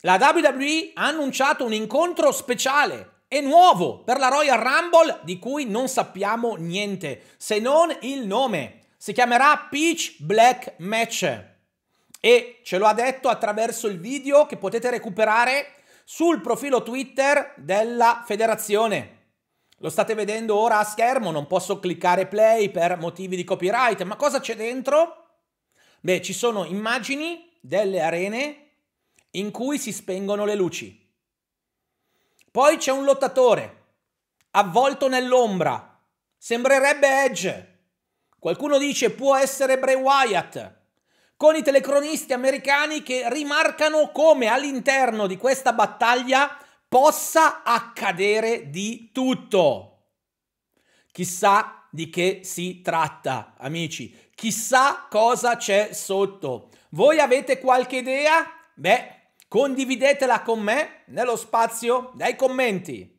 La WWE ha annunciato un incontro speciale e nuovo per la Royal Rumble di cui non sappiamo niente se non il nome. Si chiamerà Peach Black Match e ce lo ha detto attraverso il video che potete recuperare sul profilo Twitter della federazione. Lo state vedendo ora a schermo, non posso cliccare play per motivi di copyright, ma cosa c'è dentro? Beh, ci sono immagini delle arene in cui si spengono le luci. Poi c'è un lottatore, avvolto nell'ombra. Sembrerebbe Edge. Qualcuno dice può essere Bray Wyatt. Con i telecronisti americani che rimarcano come all'interno di questa battaglia possa accadere di tutto. Chissà di che si tratta, amici. Chissà cosa c'è sotto. Voi avete qualche idea? Beh, Condividetela con me nello spazio dai commenti.